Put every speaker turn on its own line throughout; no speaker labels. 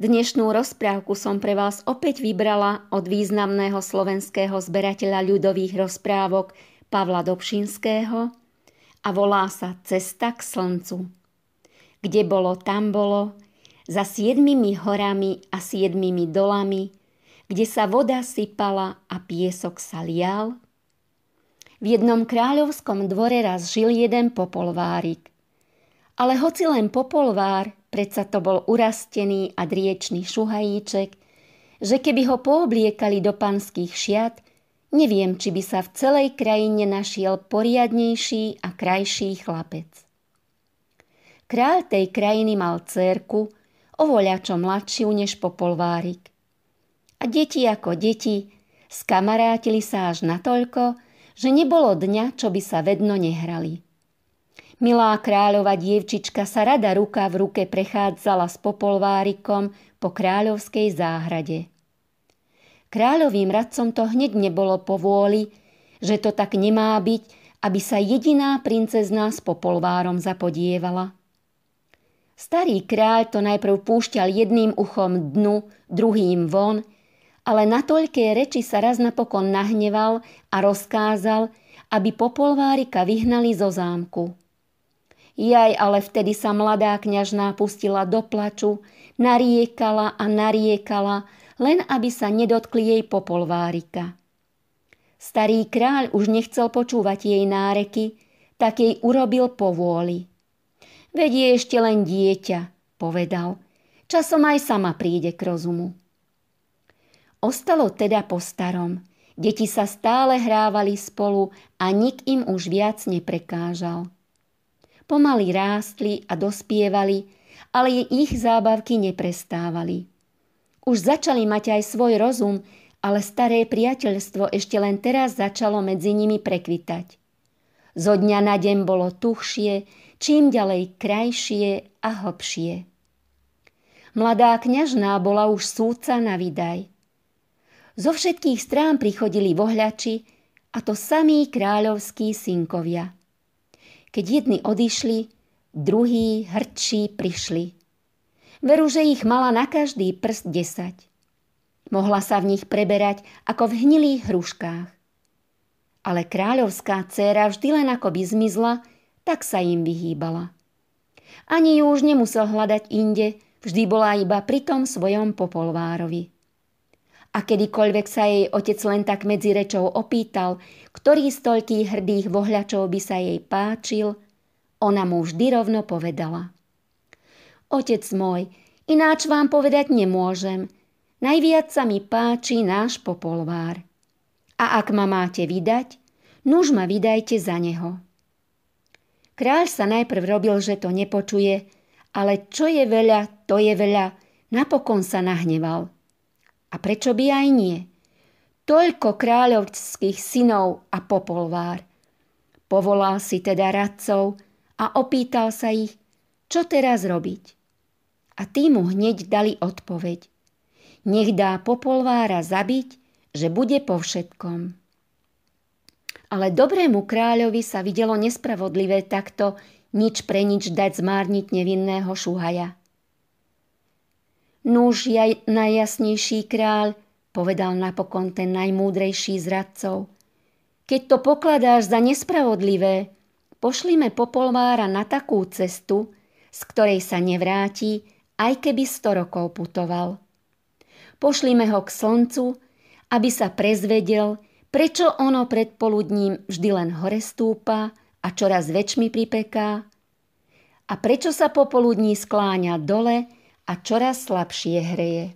Dnešnú rozprávku som pre vás opäť vybrala od významného slovenského zberateľa ľudových rozprávok Pavla Dobšinského a volá sa Cesta k slncu. Kde bolo, tam bolo, za siedmimi horami a siedmimi dolami, kde sa voda sypala a piesok sa lial. V jednom kráľovskom dvore raz žil jeden popolvárik ale hoci len popolvár, predsa to bol urastený a driečný šuhajíček, že keby ho poobliekali do panských šiat, neviem, či by sa v celej krajine našiel poriadnejší a krajší chlapec. Král tej krajiny mal cerku, ovoľačo mladšiu než popolvárik. A deti ako deti skamarátili sa až natoľko, že nebolo dňa, čo by sa vedno nehrali. Milá kráľova dievčička sa rada ruka v ruke prechádzala s popolvárikom po kráľovskej záhrade. Kráľovým radcom to hneď nebolo povôli, že to tak nemá byť, aby sa jediná princezná s popolvárom zapodievala. Starý kráľ to najprv púšťal jedným uchom dnu, druhým von, ale na toľké reči sa raz napokon nahneval a rozkázal, aby popolvárika vyhnali zo zámku. Jaj, ale vtedy sa mladá kňažná pustila do plaču, nariekala a nariekala, len aby sa nedotkli jej popolvárika. Starý kráľ už nechcel počúvať jej náreky, tak jej urobil povôli. Vedie ešte len dieťa, povedal. Časom aj sama príde k rozumu. Ostalo teda po starom. Deti sa stále hrávali spolu a nik im už viac neprekážal. Pomaly rástli a dospievali, ale ich zábavky neprestávali. Už začali mať aj svoj rozum, ale staré priateľstvo ešte len teraz začalo medzi nimi prekvitať. Zo dňa na deň bolo tuhšie, čím ďalej krajšie a hlbšie. Mladá kňažná bola už súca na vydaj. Zo všetkých strán prichodili vohľači a to samí kráľovskí synkovia. Keď jedni odišli, druhí hrdší prišli. Veru, že ich mala na každý prst desať. Mohla sa v nich preberať ako v hnilých hruškách. Ale kráľovská dcéra vždy len ako by zmizla, tak sa im vyhýbala. Ani ju už nemusel hľadať inde, vždy bola iba pri tom svojom popolvárovi. A kedykoľvek sa jej otec len tak medzi rečou opýtal, ktorý z toľkých hrdých vohľačov by sa jej páčil, ona mu vždy rovno povedala. Otec môj, ináč vám povedať nemôžem. Najviac sa mi páči náš popolvár. A ak ma máte vydať, nuž ma vydajte za neho. Kráľ sa najprv robil, že to nepočuje, ale čo je veľa, to je veľa, napokon sa nahneval – a prečo by aj nie? Toľko kráľovských synov a popolvár. Povolal si teda radcov a opýtal sa ich, čo teraz robiť. A tí mu hneď dali odpoveď. Nech dá popolvára zabiť, že bude po všetkom. Ale dobrému kráľovi sa videlo nespravodlivé takto nič pre nič dať zmárniť nevinného šúhaja. Núž jaj najjasnejší kráľ, povedal napokon ten najmúdrejší z radcov. Keď to pokladáš za nespravodlivé, pošlime popolvára na takú cestu, z ktorej sa nevráti, aj keby sto rokov putoval. Pošlime ho k slncu, aby sa prezvedel, prečo ono pred poludním vždy len hore stúpa a čoraz väčšmi pripeká a prečo sa popoludní skláňa dole, a čoraz slabšie hreje.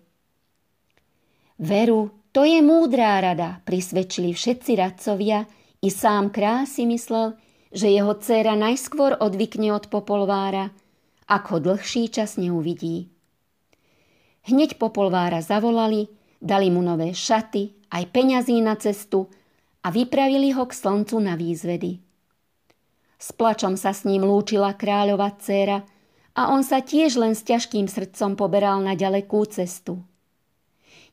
Veru, to je múdrá rada, prisvedčili všetci radcovia i sám král si myslel, že jeho dcéra najskôr odvykne od popolvára, ako dlhší čas neuvidí. Hneď popolvára zavolali, dali mu nové šaty, aj peňazí na cestu a vypravili ho k slncu na výzvedy. S plačom sa s ním lúčila kráľova dcéra – a on sa tiež len s ťažkým srdcom poberal na ďalekú cestu.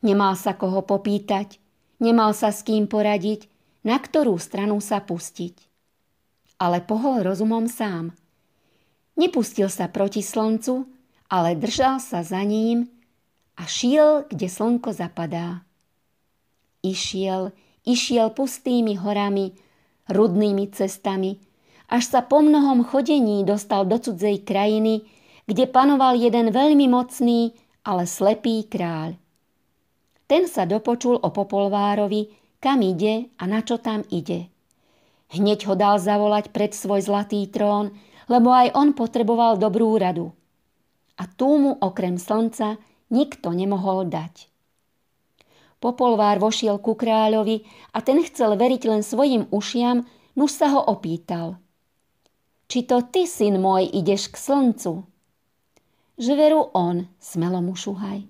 Nemal sa koho popýtať, nemal sa s kým poradiť, na ktorú stranu sa pustiť. Ale pohol rozumom sám. Nepustil sa proti slncu, ale držal sa za ním a šiel, kde slnko zapadá. Išiel, išiel pustými horami, rudnými cestami, až sa po mnohom chodení dostal do cudzej krajiny, kde panoval jeden veľmi mocný, ale slepý kráľ. Ten sa dopočul o popolvárovi, kam ide a na čo tam ide. Hneď ho dal zavolať pred svoj zlatý trón, lebo aj on potreboval dobrú radu. A tú mu okrem slnca nikto nemohol dať. Popolvár vošiel ku kráľovi a ten chcel veriť len svojim ušiam, nuž sa ho opýtal či to ty, syn môj, ideš k slncu? Že on, smelo mu šuhaj.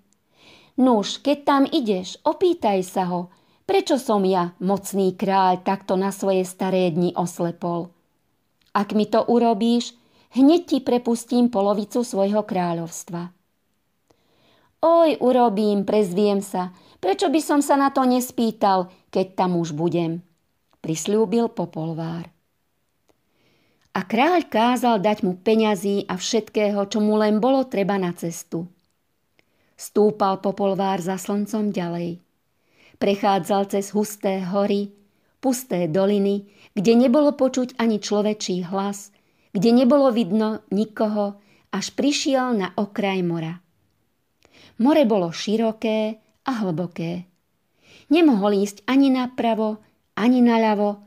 Nuž, keď tam ideš, opýtaj sa ho, prečo som ja, mocný kráľ, takto na svoje staré dni oslepol. Ak mi to urobíš, hneď ti prepustím polovicu svojho kráľovstva. Oj, urobím, prezviem sa, prečo by som sa na to nespýtal, keď tam už budem, prisľúbil popolvár a kráľ kázal dať mu peňazí a všetkého, čo mu len bolo treba na cestu. Stúpal popolvár za slncom ďalej. Prechádzal cez husté hory, pusté doliny, kde nebolo počuť ani človečí hlas, kde nebolo vidno nikoho, až prišiel na okraj mora. More bolo široké a hlboké. Nemohol ísť ani napravo, ani naľavo,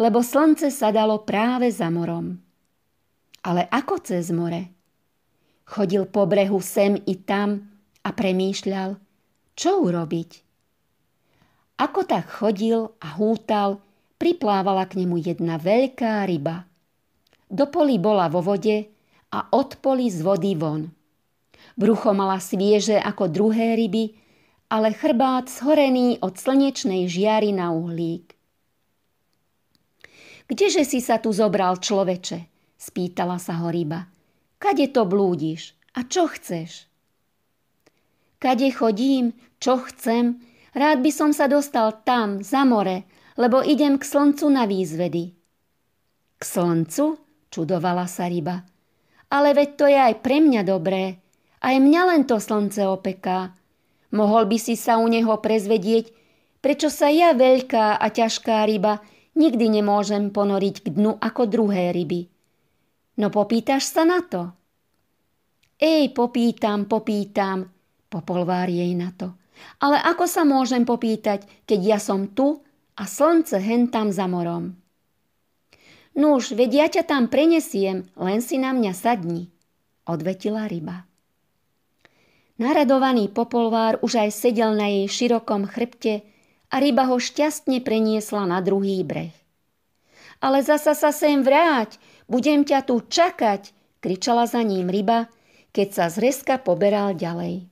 lebo slnce sadalo práve za morom. Ale ako cez more? Chodil po brehu sem i tam a premýšľal, čo urobiť. Ako tak chodil a hútal, priplávala k nemu jedna veľká ryba. Do poli bola vo vode a od poli z vody von. Brucho mala svieže ako druhé ryby, ale chrbát zhorený od slnečnej žiary na uhlík. Kdeže si sa tu zobral, človeče? Spýtala sa ho ryba. Kade to blúdiš? A čo chceš? Kade chodím, čo chcem, rád by som sa dostal tam, za more, lebo idem k slncu na výzvedy. K slncu? Čudovala sa ryba. Ale veď to je aj pre mňa dobré. Aj mňa len to slnce opeká. Mohol by si sa u neho prezvedieť, prečo sa ja veľká a ťažká ryba Nikdy nemôžem ponoriť k dnu ako druhé ryby. No popýtaš sa na to? Ej, popýtam, popýtam, popolvár jej na to. Ale ako sa môžem popýtať, keď ja som tu a slnce tam za morom? Nuž, veď ja ťa tam prenesiem, len si na mňa sadni, odvetila ryba. Naradovaný popolvár už aj sedel na jej širokom chrbte a ryba ho šťastne preniesla na druhý breh. Ale zasa sa sem vráť, budem ťa tu čakať, kričala za ním ryba, keď sa z reska poberal ďalej.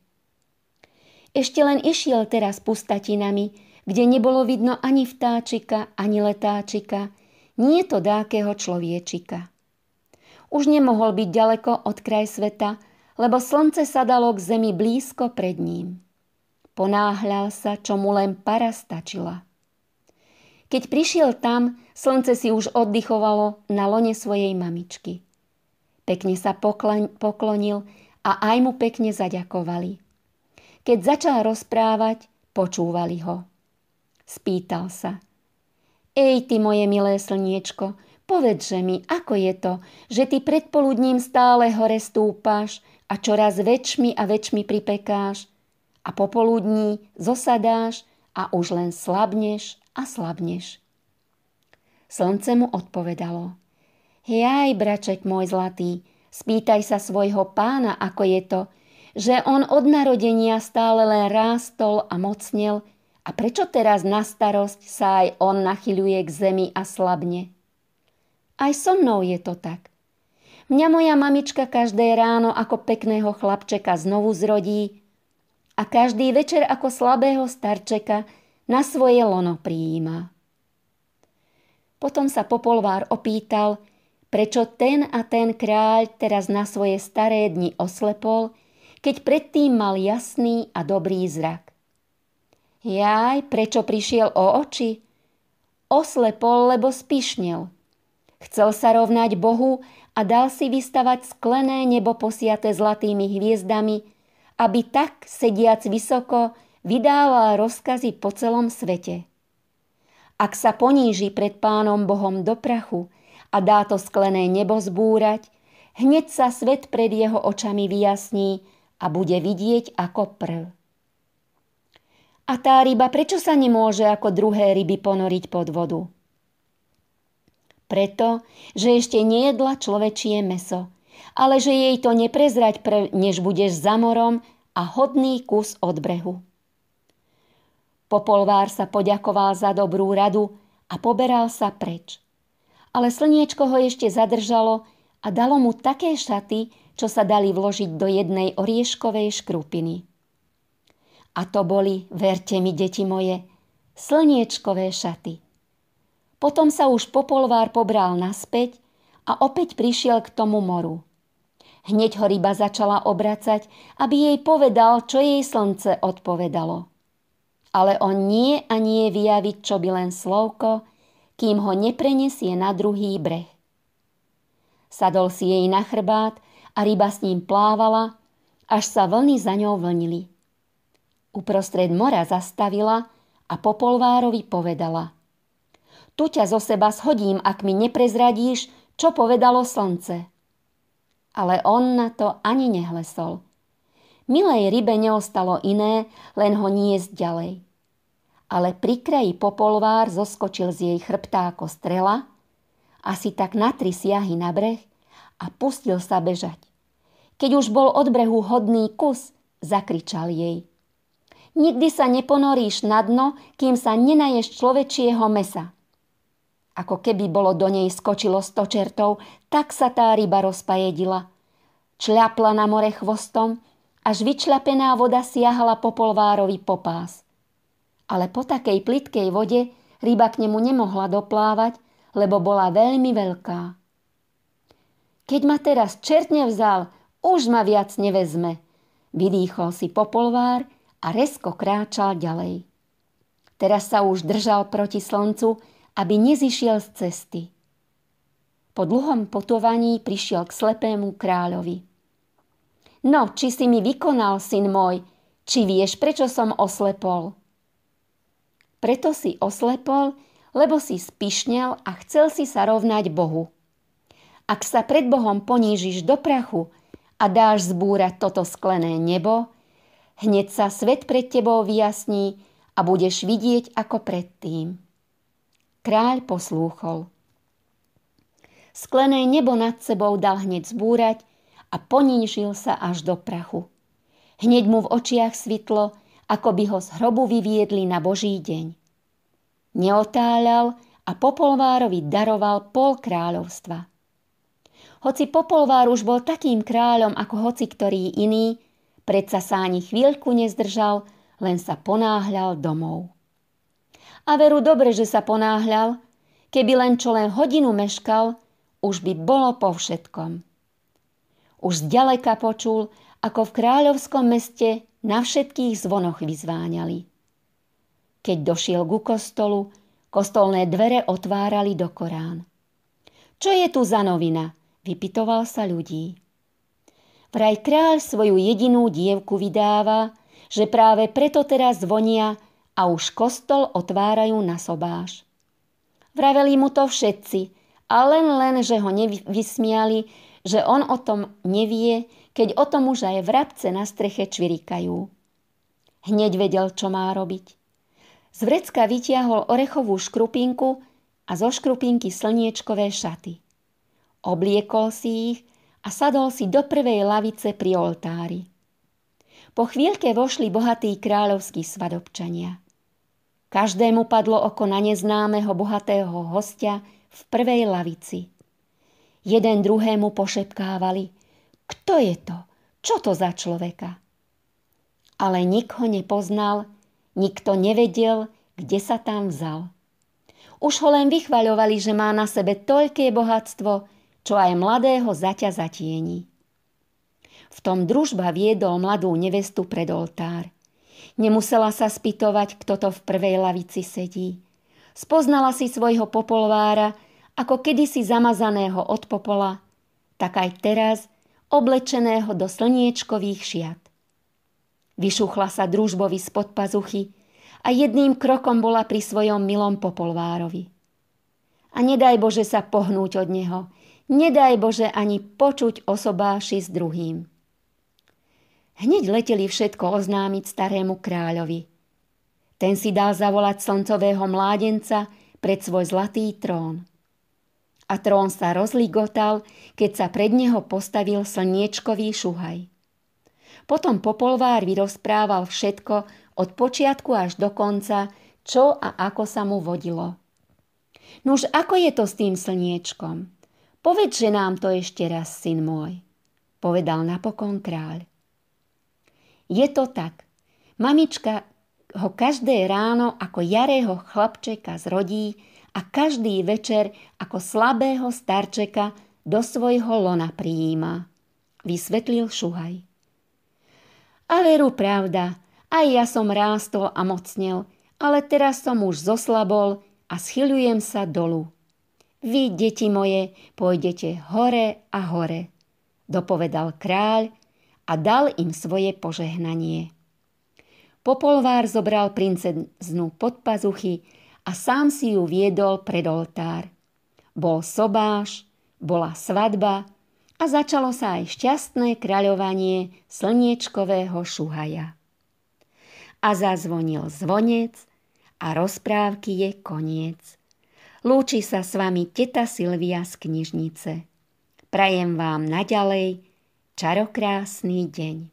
Ešte len išiel teraz pustatinami, kde nebolo vidno ani vtáčika, ani letáčika, nie to dákeho človiečika. Už nemohol byť ďaleko od kraj sveta, lebo slnce sadalo k zemi blízko pred ním. Ponáhľal sa, čo mu len para stačila. Keď prišiel tam, slnce si už oddychovalo na lone svojej mamičky. Pekne sa poklonil a aj mu pekne zaďakovali. Keď začal rozprávať, počúvali ho. Spýtal sa. Ej, ty moje milé slniečko, povedže mi, ako je to, že ty predpoludním stále hore stúpaš a čoraz väčšmi a väčšmi pripekáš, a popoludní zosadáš a už len slabneš a slabneš. Slnce mu odpovedalo. Jaj, braček môj zlatý, spýtaj sa svojho pána, ako je to, že on od narodenia stále len rástol a mocnel a prečo teraz na starosť sa aj on nachyľuje k zemi a slabne. Aj so mnou je to tak. Mňa moja mamička každé ráno ako pekného chlapčeka znovu zrodí a každý večer ako slabého starčeka na svoje lono prijíma. Potom sa popolvár opýtal, prečo ten a ten kráľ teraz na svoje staré dni oslepol, keď predtým mal jasný a dobrý zrak. Jaj, prečo prišiel o oči? Oslepol, lebo spišnel. Chcel sa rovnať Bohu a dal si vystavať sklené nebo posiate zlatými hviezdami, aby tak, sediac vysoko, vydával rozkazy po celom svete. Ak sa poníži pred pánom Bohom do prachu a dá to sklené nebo zbúrať, hneď sa svet pred jeho očami vyjasní a bude vidieť ako prv. A tá ryba prečo sa nemôže ako druhé ryby ponoriť pod vodu? Preto, že ešte nejedla človečie meso – ale že jej to neprezrať, pre, než budeš za morom a hodný kus od brehu. Popolvár sa poďakoval za dobrú radu a poberal sa preč. Ale slniečko ho ešte zadržalo a dalo mu také šaty, čo sa dali vložiť do jednej orieškovej škrupiny. A to boli, verte mi, deti moje, slniečkové šaty. Potom sa už popolvár pobral naspäť a opäť prišiel k tomu moru. Hneď ho ryba začala obracať, aby jej povedal, čo jej slnce odpovedalo. Ale on nie a nie vyjaviť, čo by len slovko, kým ho neprenesie na druhý breh. Sadol si jej na chrbát a ryba s ním plávala, až sa vlny za ňou vlnili. Uprostred mora zastavila a popolvárovi povedala – tu ťa zo seba shodím, ak mi neprezradíš, čo povedalo slnce ale on na to ani nehlesol. Milej rybe neostalo iné, len ho niesť ďalej. Ale pri kraji popolvár zoskočil z jej chrbta ako strela, asi tak na tri siahy na breh a pustil sa bežať. Keď už bol od brehu hodný kus, zakričal jej. Nikdy sa neponoríš na dno, kým sa nenaješ človečieho mesa – ako keby bolo do nej skočilo sto čertov, tak sa tá ryba rozpajedila. Čľapla na more chvostom, až vyčľapená voda siahala po polvárovi popás. Ale po takej plitkej vode ryba k nemu nemohla doplávať, lebo bola veľmi veľká. Keď ma teraz čertne vzal, už ma viac nevezme. Vydýchol si popolvár a resko kráčal ďalej. Teraz sa už držal proti slncu, aby nezišiel z cesty. Po dlhom potovaní prišiel k slepému kráľovi. No, či si mi vykonal, syn môj, či vieš, prečo som oslepol? Preto si oslepol, lebo si spišnel a chcel si sa rovnať Bohu. Ak sa pred Bohom ponížiš do prachu a dáš zbúrať toto sklené nebo, hneď sa svet pred tebou vyjasní a budeš vidieť ako predtým. Kráľ poslúchol. Sklené nebo nad sebou dal hneď zbúrať a ponížil sa až do prachu. Hneď mu v očiach svitlo, ako by ho z hrobu vyviedli na Boží deň. Neotáľal a Popolvárovi daroval pol kráľovstva. Hoci Popolvár už bol takým kráľom ako hoci ktorý iný, predsa sa ani chvíľku nezdržal, len sa ponáhľal domov a veru dobre, že sa ponáhľal, keby len čo len hodinu meškal, už by bolo po všetkom. Už zďaleka počul, ako v kráľovskom meste na všetkých zvonoch vyzváňali. Keď došiel ku kostolu, kostolné dvere otvárali do Korán. Čo je tu za novina? Vypitoval sa ľudí. Vraj kráľ svoju jedinú dievku vydáva, že práve preto teraz zvonia a už kostol otvárajú na sobáš. Vraveli mu to všetci, a len len, že ho nevysmiali, že on o tom nevie, keď o tom už aj vrabce na streche čvirikajú. Hneď vedel, čo má robiť. Z vrecka vytiahol orechovú škrupinku a zo škrupinky slniečkové šaty. Obliekol si ich a sadol si do prvej lavice pri oltári. Po chvíľke vošli bohatí kráľovskí svadobčania. Každému padlo oko na neznámeho bohatého hostia v prvej lavici. Jeden druhému pošepkávali, kto je to, čo to za človeka. Ale nikto nepoznal, nikto nevedel, kde sa tam vzal. Už ho len vychvaľovali, že má na sebe toľké bohatstvo, čo aj mladého zaťa zatieni. V tom družba viedol mladú nevestu pred oltár – Nemusela sa spýtovať, kto to v prvej lavici sedí. Spoznala si svojho popolvára, ako kedysi zamazaného od popola, tak aj teraz oblečeného do slniečkových šiat. Vyšuchla sa družbovi spod pazuchy a jedným krokom bola pri svojom milom popolvárovi. A nedaj Bože sa pohnúť od neho, nedaj Bože ani počuť osobáši s druhým. Hneď leteli všetko oznámiť starému kráľovi. Ten si dal zavolať slncového mládenca pred svoj zlatý trón. A trón sa rozligotal, keď sa pred neho postavil slniečkový šuhaj. Potom popolvár vyrozprával všetko od počiatku až do konca, čo a ako sa mu vodilo. Nuž, ako je to s tým slniečkom? Povedz, že nám to ešte raz, syn môj, povedal napokon kráľ. Je to tak. Mamička ho každé ráno ako jarého chlapčeka zrodí a každý večer ako slabého starčeka do svojho lona prijíma. Vysvetlil Šuhaj. A veru pravda, aj ja som rástol a mocnel, ale teraz som už zoslabol a schyľujem sa dolu. Vy, deti moje, pôjdete hore a hore, dopovedal kráľ a dal im svoje požehnanie. Popolvár zobral princeznu pod pazuchy a sám si ju viedol pred oltár. Bol sobáš, bola svadba a začalo sa aj šťastné kráľovanie slniečkového šuhaja. A zazvonil zvonec a rozprávky je koniec. Lúči sa s vami teta Silvia z knižnice. Prajem vám naďalej čarokrásny deň.